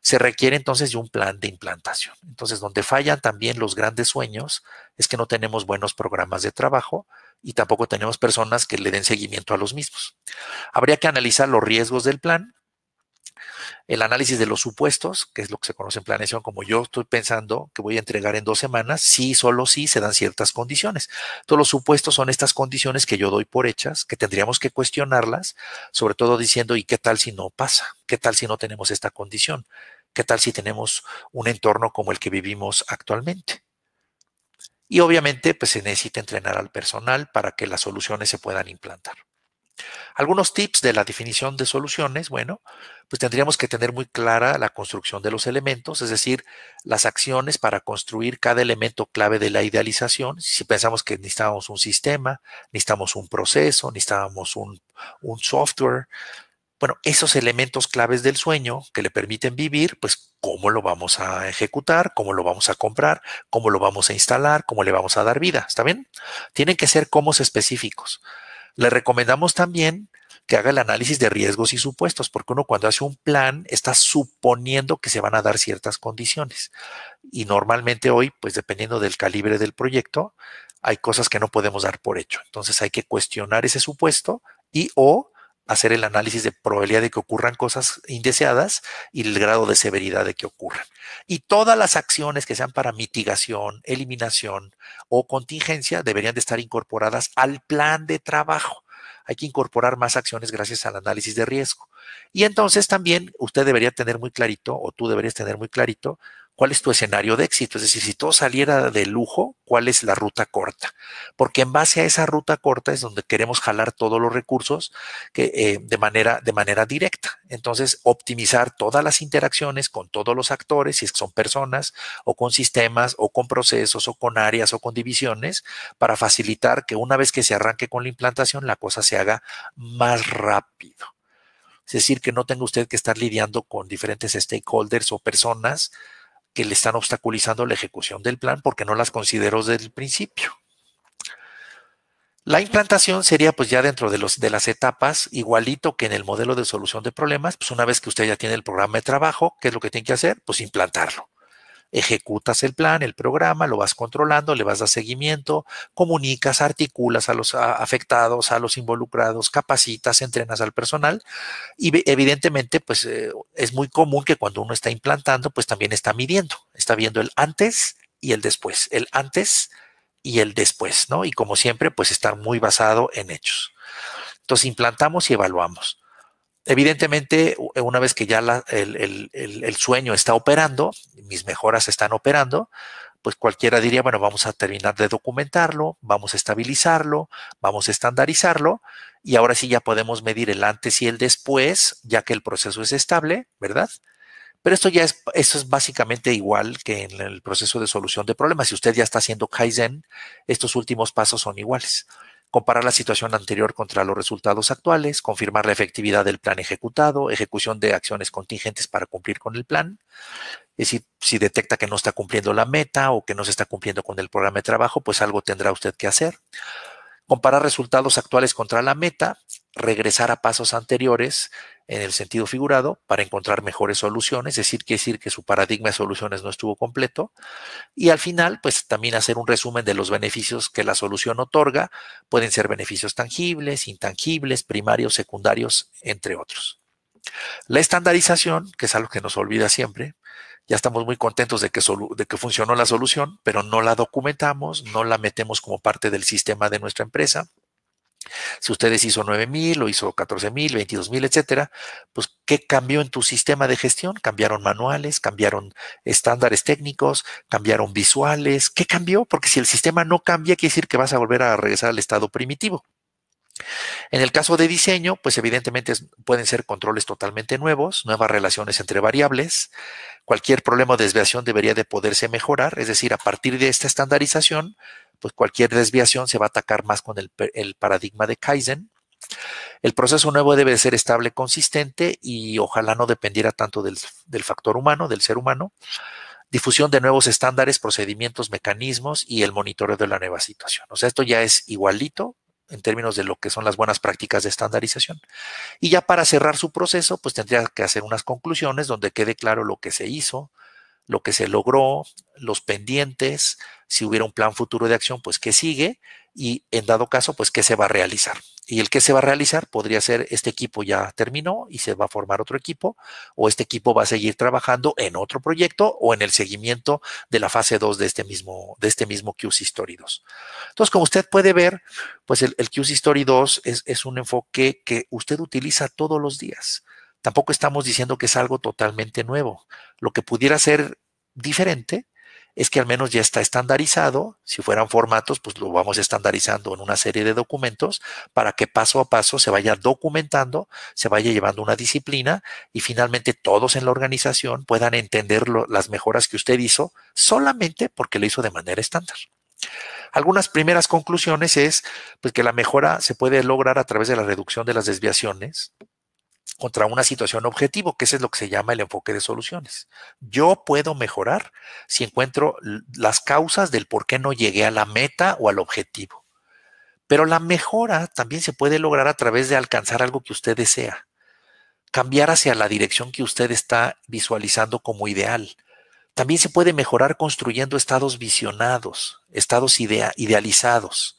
S1: se requiere entonces de un plan de implantación. Entonces, donde fallan también los grandes sueños es que no tenemos buenos programas de trabajo y tampoco tenemos personas que le den seguimiento a los mismos. Habría que analizar los riesgos del plan, el análisis de los supuestos, que es lo que se conoce en planeación, como yo estoy pensando que voy a entregar en dos semanas, sí, solo sí, se dan ciertas condiciones. Todos los supuestos son estas condiciones que yo doy por hechas, que tendríamos que cuestionarlas, sobre todo diciendo, ¿y qué tal si no pasa? ¿Qué tal si no tenemos esta condición? ¿Qué tal si tenemos un entorno como el que vivimos actualmente? Y obviamente, pues se necesita entrenar al personal para que las soluciones se puedan implantar. Algunos tips de la definición de soluciones, bueno, pues tendríamos que tener muy clara la construcción de los elementos, es decir, las acciones para construir cada elemento clave de la idealización. Si pensamos que necesitamos un sistema, necesitamos un proceso, necesitamos un, software, bueno, esos elementos claves del sueño que le permiten vivir, pues cómo lo vamos a ejecutar, cómo lo vamos a comprar, cómo lo vamos a instalar, cómo le vamos a dar vida, ¿está bien? Tienen que ser comos específicos. Le recomendamos también que haga el análisis de riesgos y supuestos, porque uno cuando hace un plan está suponiendo que se van a dar ciertas condiciones. Y normalmente hoy, pues dependiendo del calibre del proyecto, hay cosas que no podemos dar por hecho. Entonces hay que cuestionar ese supuesto y o hacer el análisis de probabilidad de que ocurran cosas indeseadas y el grado de severidad de que ocurran. Y todas las acciones que sean para mitigación, eliminación o contingencia deberían de estar incorporadas al plan de trabajo. Hay que incorporar más acciones gracias al análisis de riesgo. Y entonces también usted debería tener muy clarito, o tú deberías tener muy clarito, ¿Cuál es tu escenario de éxito? Es decir, si todo saliera de lujo, ¿cuál es la ruta corta? Porque en base a esa ruta corta es donde queremos jalar todos los recursos eh, de, manera, de manera directa. Entonces, optimizar todas las interacciones con todos los actores, si son personas o con sistemas o con procesos o con áreas o con divisiones, para facilitar que una vez que se arranque con la implantación, la cosa se haga más rápido. Es decir, que no tenga usted que estar lidiando con diferentes stakeholders o personas que le están obstaculizando la ejecución del plan porque no las consideró desde el principio. La implantación sería pues ya dentro de, los, de las etapas, igualito que en el modelo de solución de problemas, pues una vez que usted ya tiene el programa de trabajo, ¿qué es lo que tiene que hacer? Pues implantarlo ejecutas el plan, el programa, lo vas controlando, le vas a seguimiento, comunicas, articulas a los afectados, a los involucrados, capacitas, entrenas al personal y evidentemente pues eh, es muy común que cuando uno está implantando pues también está midiendo, está viendo el antes y el después, el antes y el después, ¿no? Y como siempre pues está muy basado en hechos. Entonces implantamos y evaluamos. Evidentemente, una vez que ya el, el, sueño está operando, mis mejoras están operando, pues cualquiera diría, bueno, vamos a terminar de documentarlo, vamos a estabilizarlo, vamos a estandarizarlo y ahora sí ya podemos medir el antes y el después, ya que el proceso es estable, ¿verdad? Pero esto ya es, esto es básicamente igual que en el proceso de solución de problemas. Si usted ya está haciendo Kaizen, estos últimos pasos son iguales comparar la situación anterior contra los resultados actuales, confirmar la efectividad del plan ejecutado, ejecución de acciones contingentes para cumplir con el plan, es si detecta que no está cumpliendo la meta o que no se está cumpliendo con el programa de trabajo, pues algo tendrá usted que hacer. Comparar resultados actuales contra la meta, regresar a pasos anteriores en el sentido figurado para encontrar mejores soluciones, es decir, que decir que su paradigma de soluciones no estuvo completo y al final pues también hacer un resumen de los beneficios que la solución otorga, pueden ser beneficios tangibles, intangibles, primarios, secundarios, entre otros. La estandarización, que es algo que nos olvida siempre, ya estamos muy contentos de que, de que, funcionó la solución, pero no la documentamos, no la metemos como parte del sistema de nuestra empresa. Si ustedes hizo 9000 o hizo 14000, 22000, etcétera, pues ¿qué cambió en tu sistema de gestión? ¿Cambiaron manuales? ¿Cambiaron estándares técnicos? ¿Cambiaron visuales? ¿Qué cambió? Porque si el sistema no cambia, quiere decir que vas a volver a regresar al estado primitivo. En el caso de diseño, pues evidentemente pueden ser controles totalmente nuevos, nuevas relaciones entre variables. Cualquier problema de desviación debería de poderse mejorar, es decir, a partir de esta estandarización, pues cualquier desviación se va a atacar más con el, paradigma de Kaizen. El proceso nuevo debe ser estable, consistente y ojalá no dependiera tanto del, del, factor humano, del ser humano. Difusión de nuevos estándares, procedimientos, mecanismos y el monitoreo de la nueva situación. O sea, esto ya es igualito en términos de lo que son las buenas prácticas de estandarización. Y ya para cerrar su proceso, pues tendría que hacer unas conclusiones donde quede claro lo que se hizo, lo que se logró, los pendientes, si hubiera un plan futuro de acción, pues qué sigue y en dado caso, pues qué se va a realizar. Y el que se va a realizar podría ser este equipo ya terminó y se va a formar otro equipo o este equipo va a seguir trabajando en otro proyecto o en el seguimiento de la fase 2 de este mismo, de este mismo QC Story 2. Entonces, como usted puede ver, pues el, Qs QC Story 2 es un enfoque que usted utiliza todos los días. Tampoco estamos diciendo que es algo totalmente nuevo. Lo que pudiera ser diferente es que al menos ya está estandarizado. Si fueran formatos, pues lo vamos estandarizando en una serie de documentos para que paso a paso se vaya documentando, se vaya llevando una disciplina y finalmente todos en la organización puedan entender las mejoras que usted hizo solamente porque lo hizo de manera estándar. Algunas primeras conclusiones es pues, que la mejora se puede lograr a través de la reducción de las desviaciones, contra una situación objetivo, que ese es lo que se llama el enfoque de soluciones. Yo puedo mejorar si encuentro las causas del por qué no llegué a la meta o al objetivo. Pero la mejora también se puede lograr a través de alcanzar algo que usted desea, cambiar hacia la dirección que usted está visualizando como ideal. También se puede mejorar construyendo estados visionados, estados idealizados.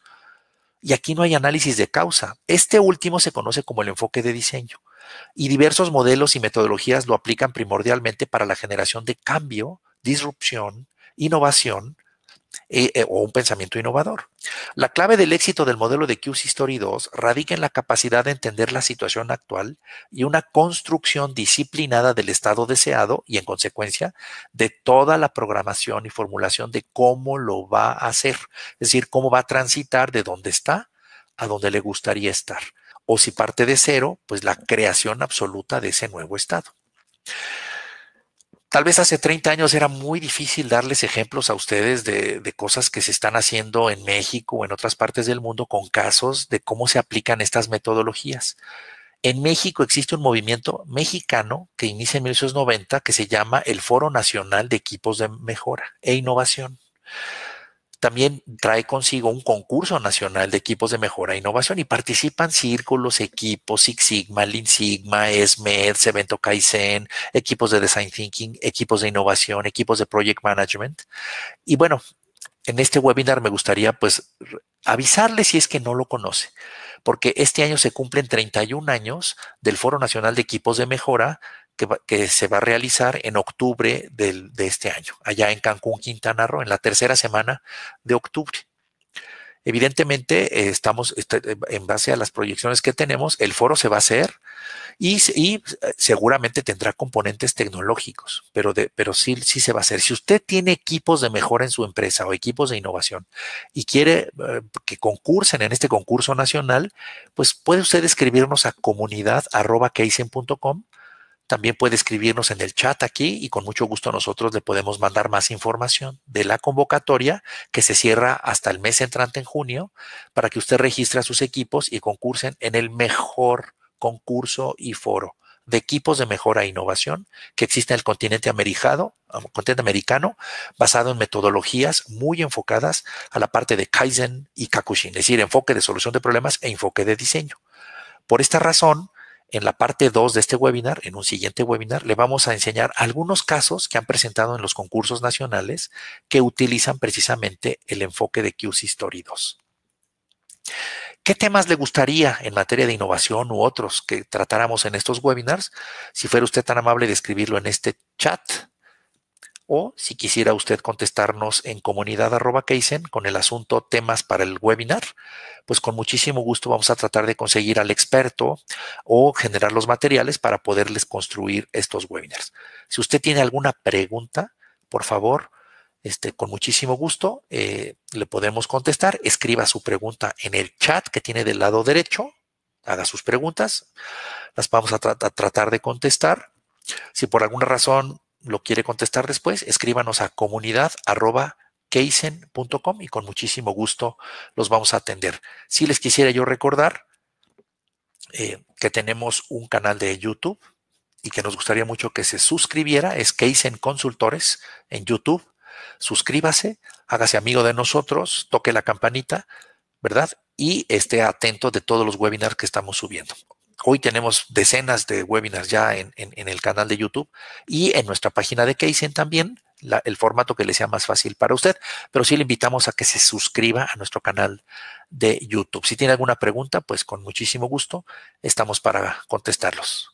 S1: Y aquí no hay análisis de causa. Este último se conoce como el enfoque de diseño y diversos modelos y metodologías lo aplican primordialmente para la generación de cambio, disrupción, innovación eh, eh, o un pensamiento innovador. La clave del éxito del modelo de QC Story 2 radica en la capacidad de entender la situación actual y una construcción disciplinada del estado deseado y en consecuencia de toda la programación y formulación de cómo lo va a hacer, es decir, cómo va a transitar de donde está a donde le gustaría estar o si parte de cero, pues la creación absoluta de ese nuevo Estado. Tal vez hace 30 años era muy difícil darles ejemplos a ustedes de, cosas que se están haciendo en México o en otras partes del mundo con casos de cómo se aplican estas metodologías. En México existe un movimiento mexicano que inicia en 1990 que se llama el Foro Nacional de Equipos de Mejora e Innovación. También trae consigo un concurso nacional de equipos de mejora e innovación y participan círculos, equipos, Six Sigma, Lean Sigma, ESMED, Evento Kaizen, equipos de Design Thinking, equipos de innovación, equipos de Project Management. Y bueno, en este webinar me gustaría pues avisarle si es que no lo conoce, porque este año se cumplen 31 años del Foro Nacional de Equipos de Mejora que, se va a realizar en octubre de este año, allá en Cancún, Quintana Roo, en la tercera semana de octubre. Evidentemente, eh, estamos este, eh, en base a las proyecciones que tenemos, el foro se va a hacer y, eh, seguramente tendrá componentes tecnológicos, pero, de, pero sí, sí se va a hacer. Si usted tiene equipos de mejora en su empresa o equipos de innovación y quiere que concursen en este concurso nacional, pues puede usted escribirnos a comunidad.com también puede escribirnos en el chat aquí y con mucho gusto nosotros le podemos mandar más información de la convocatoria que se cierra hasta el mes entrante en junio para que usted registre a sus equipos y concursen en el mejor concurso y foro de equipos de mejora e innovación que existe en el continente, americano, continente americano, basado en metodologías muy enfocadas a la parte de Kaizen y Kakushin, es decir, enfoque de solución de problemas e enfoque de diseño. Por esta razón, en la parte 2 de este webinar, en un siguiente webinar, le vamos a enseñar algunos casos que han presentado en los concursos nacionales que utilizan precisamente el enfoque de QC Story 2. ¿Qué temas le gustaría en materia de innovación u otros que tratáramos en estos webinars? Si fuera usted tan amable de escribirlo en este chat, o si quisiera usted contestarnos en comunidad arroba con el asunto temas para el webinar, pues con muchísimo gusto vamos a tratar de conseguir al experto o generar los materiales para poderles construir estos webinars. Si usted tiene alguna pregunta, por favor, este, con muchísimo gusto eh, le podemos contestar. Escriba su pregunta en el chat que tiene del lado derecho. Haga sus preguntas. Las vamos a tratar de contestar. Si por alguna razón lo quiere contestar después, escríbanos a comunidad y con muchísimo gusto los vamos a atender. Si les quisiera yo recordar eh, que tenemos un canal de YouTube y que nos gustaría mucho que se suscribiera, es Keisen Consultores en YouTube. Suscríbase, hágase amigo de nosotros, toque la campanita, ¿verdad? Y esté atento de todos los webinars que estamos subiendo. Hoy tenemos decenas de webinars ya en, el canal de YouTube y en nuestra página de Kaizen también, el formato que le sea más fácil para usted, pero sí le invitamos a que se suscriba a nuestro canal de YouTube. Si tiene alguna pregunta, pues con muchísimo gusto estamos para contestarlos.